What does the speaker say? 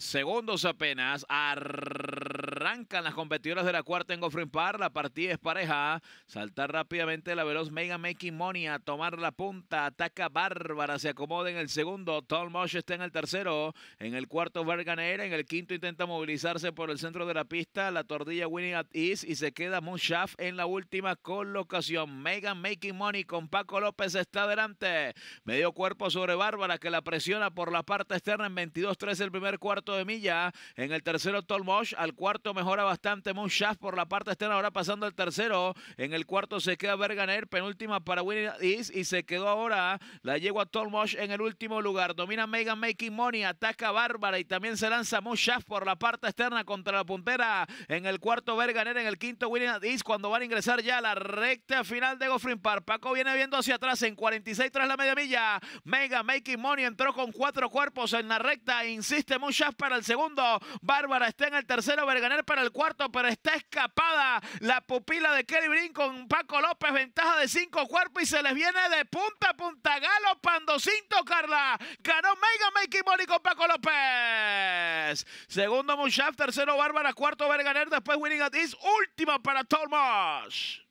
segundos apenas. Ar Arrancan las competidoras de la cuarta en Goffrey Par. La partida es pareja. Saltar rápidamente la veloz Mega Making Money a tomar la punta. Ataca Bárbara. Se acomoda en el segundo. Tolmosh está en el tercero. En el cuarto, Verganera. En el quinto, intenta movilizarse por el centro de la pista. La tordilla Winning at Ease. Y se queda Mushaf en la última colocación. Mega Making Money con Paco López está adelante. Medio cuerpo sobre Bárbara que la presiona por la parte externa en 22-3 el primer cuarto de milla. En el tercero, Tolmosh. Al cuarto, mejora bastante Moonshaft por la parte externa, ahora pasando al tercero. En el cuarto se queda Berganer, penúltima para Winnie Is y se quedó ahora la yegua Tolmosh en el último lugar. Domina Megan Making Money, ataca Bárbara y también se lanza Moonshaft por la parte externa contra la puntera. En el cuarto Berganer, en el quinto Winnie Is cuando van a ingresar ya a la recta final de Goffrin Park. Paco viene viendo hacia atrás en 46 tras la media milla. Mega Making Money entró con cuatro cuerpos en la recta. Insiste Moonshaft para el segundo. Bárbara está en el tercero. Berganer para el cuarto, pero está escapada la pupila de Kelly Brin con Paco López, ventaja de cinco cuerpos y se les viene de punta a punta, Galo Pandocinto Carla. Ganó Mega Making Money con Paco López. Segundo Munchaf, tercero Bárbara, cuarto Berganer, después Winning at this, última para Tolmos.